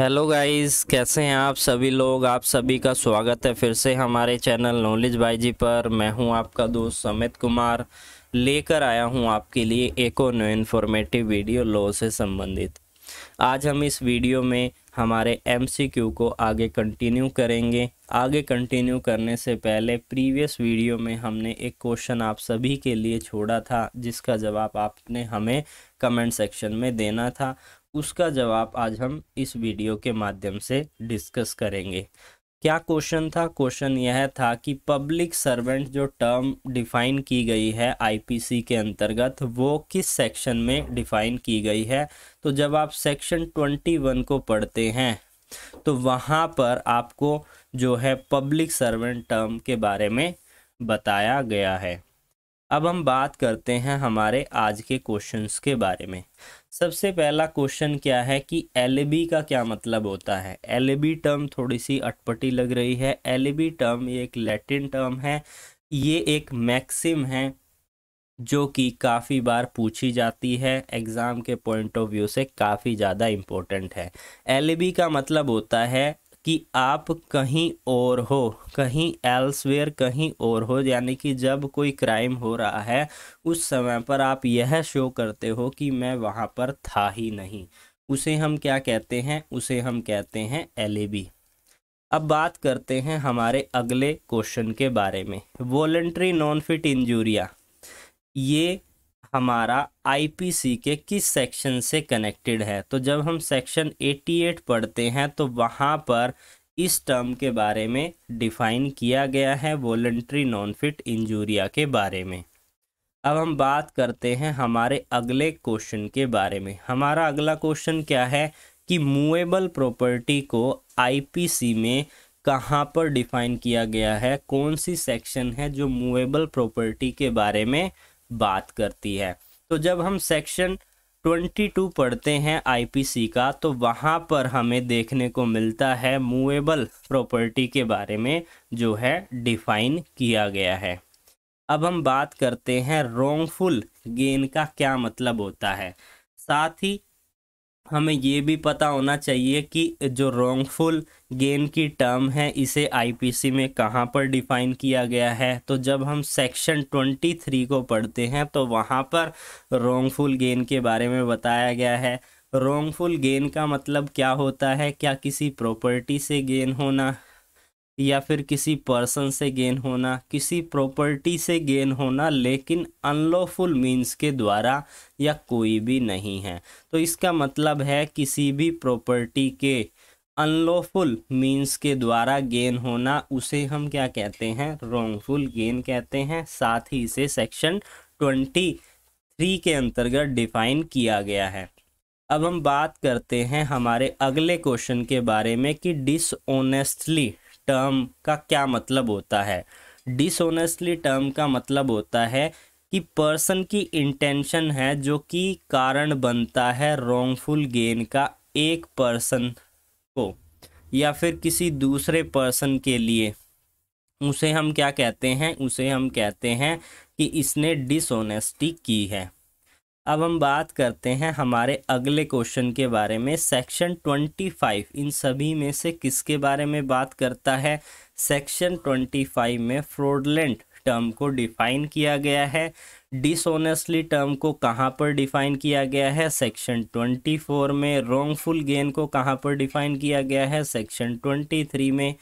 hello guys कैसे हैं आप सभी लोग आप सभी का स्वागत है फिर से हमारे चैनल नॉलेज बाई जी पर मैं हूं आपका दोस्त समित कुमार लेकर आया हूं आपके लिए एक और न्यू इन्फॉर्मेटिव वीडियो लॉ से संबंधित आज हम इस वीडियो में हमारे एमसीक्यू को आगे कंटिन्यू करेंगे आगे कंटिन्यू करने से पहले प्रीवियस वीडियो में हमने एक क्वेश्चन आप सभी के लिए छोड़ा था जिसका जवाब आपने हमें कमेंट सेक्शन में देना था उसका जवाब आज हम इस वीडियो के माध्यम से डिस्कस करेंगे क्या क्वेश्चन था क्वेश्चन यह था कि पब्लिक सर्वेंट जो टर्म डिफाइन की गई है आईपीसी के अंतर्गत वो किस सेक्शन में डिफाइन की गई है तो जब आप सेक्शन ट्वेंटी वन को पढ़ते हैं तो वहाँ पर आपको जो है पब्लिक सर्वेंट टर्म के बारे में बताया गया है अब हम बात करते हैं हमारे आज के क्वेश्चंस के बारे में सबसे पहला क्वेश्चन क्या है कि एल का क्या मतलब होता है एल टर्म थोड़ी सी अटपटी लग रही है एल टर्म ये एक लैटिन टर्म है ये एक मैक्सिम है जो कि काफ़ी बार पूछी जाती है एग्ज़ाम के पॉइंट ऑफ व्यू से काफ़ी ज़्यादा इम्पोर्टेंट है एल का मतलब होता है कि आप कहीं और हो कहीं एल्सवेयर कहीं और हो यानी कि जब कोई क्राइम हो रहा है उस समय पर आप यह शो करते हो कि मैं वहाँ पर था ही नहीं उसे हम क्या कहते हैं उसे हम कहते हैं एल अब बात करते हैं हमारे अगले क्वेश्चन के बारे में वॉलेंट्री नॉन फिट इंजूरिया ये हमारा आईपीसी के किस सेक्शन से कनेक्टेड है तो जब हम सेक्शन 88 पढ़ते हैं तो वहाँ पर इस टर्म के बारे में डिफाइन किया गया है वॉल्ट्री नॉन फिट इंजूरिया के बारे में अब हम बात करते हैं हमारे अगले क्वेश्चन के बारे में हमारा अगला क्वेश्चन क्या है कि मूवेबल प्रॉपर्टी को आईपीसी में कहाँ पर डिफाइन किया गया है कौन सी सेक्शन है जो मूवेबल प्रॉपर्टी के बारे में बात करती है तो जब हम सेक्शन 22 पढ़ते हैं आईपीसी का तो वहाँ पर हमें देखने को मिलता है मूवेबल प्रॉपर्टी के बारे में जो है डिफाइन किया गया है अब हम बात करते हैं रोंगफुल गेन का क्या मतलब होता है साथ ही हमें ये भी पता होना चाहिए कि जो रोंगफुल गेन की टर्म है इसे आईपीसी में कहाँ पर डिफाइन किया गया है तो जब हम सेक्शन 23 को पढ़ते हैं तो वहाँ पर रोंगफुल गेन के बारे में बताया गया है रॉन्गफुल गेन का मतलब क्या होता है क्या किसी प्रॉपर्टी से गेन होना या फिर किसी पर्सन से गेन होना किसी प्रॉपर्टी से गेन होना लेकिन अनलॉफुल मीन्स के द्वारा या कोई भी नहीं है तो इसका मतलब है किसी भी प्रॉपर्टी के अनलॉफुल मीन्स के द्वारा गेन होना उसे हम क्या कहते हैं रॉन्गफुल गेन कहते हैं साथ ही इसे सेक्शन ट्वेंटी थ्री के अंतर्गत डिफाइन किया गया है अब हम बात करते हैं हमारे अगले क्वेश्चन के बारे में कि डिसऑनेस्टली टर्म का क्या मतलब होता है डिसऑनेस्टली टर्म का मतलब होता है कि पर्सन की इंटेंशन है जो कि कारण बनता है रॉन्गफुल गेन का एक पर्सन को या फिर किसी दूसरे पर्सन के लिए उसे हम क्या कहते हैं उसे हम कहते हैं कि इसने डिसऑनेस्टी की है अब हम बात करते हैं हमारे अगले क्वेश्चन के बारे में सेक्शन ट्वेंटी फाइव इन सभी में से किसके बारे में बात करता है सेक्शन ट्वेंटी फाइव में फ्रॉडलेंट टर्म को डिफाइन किया गया है डिसऑनेस्टली टर्म को कहाँ पर डिफाइन किया गया है सेक्शन ट्वेंटी फोर में रॉन्गफुल गेन को कहाँ पर डिफाइन किया गया है सेक्शन ट्वेंटी थ्री में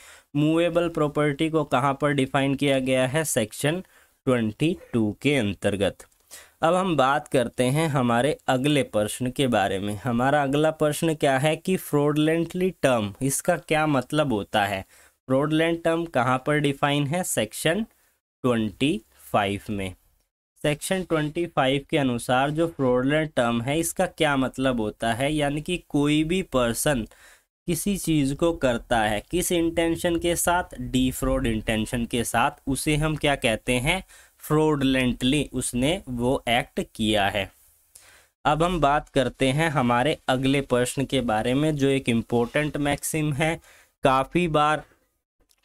मूवेबल प्रॉपर्टी को कहाँ पर डिफाइन किया गया है सेक्शन ट्वेंटी टू के अंतर्गत अब हम बात करते हैं हमारे अगले प्रश्न के बारे में हमारा अगला प्रश्न क्या है कि फ्रॉडलेंटली टर्म इसका क्या मतलब होता है फ्रॉडलेंट टर्म कहाँ पर डिफाइन है सेक्शन ट्वेंटी फाइव में सेक्शन ट्वेंटी फाइव के अनुसार जो फ्रॉडलेंट टर्म है इसका क्या मतलब होता है यानी कि कोई भी पर्सन किसी चीज़ को करता है किस इंटेंशन के साथ डी फ्रॉड इंटेंशन के साथ उसे हम क्या कहते हैं फ्रॉडलेंटली उसने वो एक्ट किया है अब हम बात करते हैं हमारे अगले प्रश्न के बारे में जो एक इम्पोर्टेंट मैक्सिम है काफ़ी बार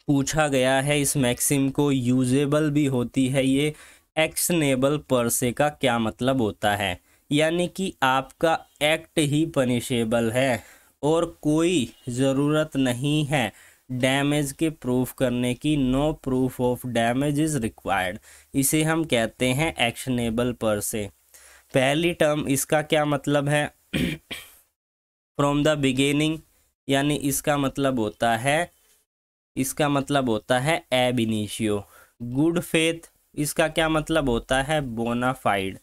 पूछा गया है इस मैक्सिम को यूजेबल भी होती है ये एक्शनेबल परसे का क्या मतलब होता है यानी कि आपका एक्ट ही पनिशेबल है और कोई ज़रूरत नहीं है डैमेज के प्रूफ करने की no proof of damage is required इसे हम कहते हैं एक्शनेबल पर से पहली टर्म इसका क्या मतलब है फ्रॉम द बिगेनिंग यानी इसका मतलब होता है इसका मतलब होता है एबिनिशियो गुड फेथ इसका क्या मतलब होता है बोनाफाइड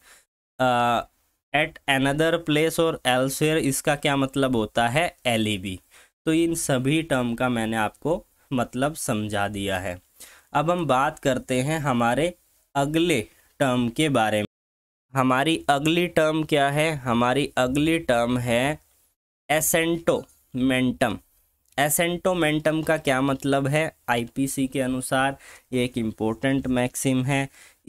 एट अनदर प्लेस और एल्सवेयर इसका क्या मतलब होता है एलिबी तो इन सभी टर्म का मैंने आपको मतलब समझा दिया है अब हम बात करते हैं हमारे अगले टर्म के बारे में हमारी अगली टर्म क्या है हमारी अगली टर्म है एसेंटोमेंटम एसेंटोमेंटम का क्या मतलब है आईपीसी के अनुसार एक इम्पोर्टेंट मैक्सिम है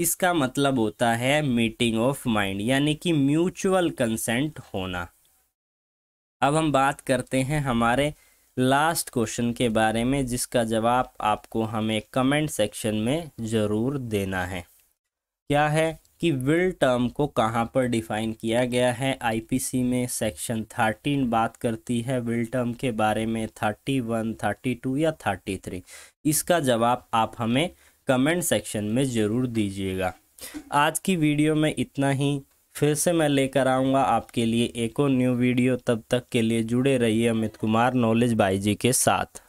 इसका मतलब होता है मीटिंग ऑफ माइंड यानी कि म्यूचुअल कंसेंट होना अब हम बात करते हैं हमारे लास्ट क्वेश्चन के बारे में जिसका जवाब आपको हमें कमेंट सेक्शन में ज़रूर देना है क्या है कि विल टर्म को कहाँ पर डिफाइन किया गया है आईपीसी में सेक्शन थर्टीन बात करती है विल टर्म के बारे में थर्टी वन थर्टी टू या थर्टी थ्री इसका जवाब आप हमें कमेंट सेक्शन में ज़रूर दीजिएगा आज की वीडियो में इतना ही फिर से मैं लेकर आऊँगा आपके लिए एक और न्यू वीडियो तब तक के लिए जुड़े रहिए Amit Kumar knowledge by G के साथ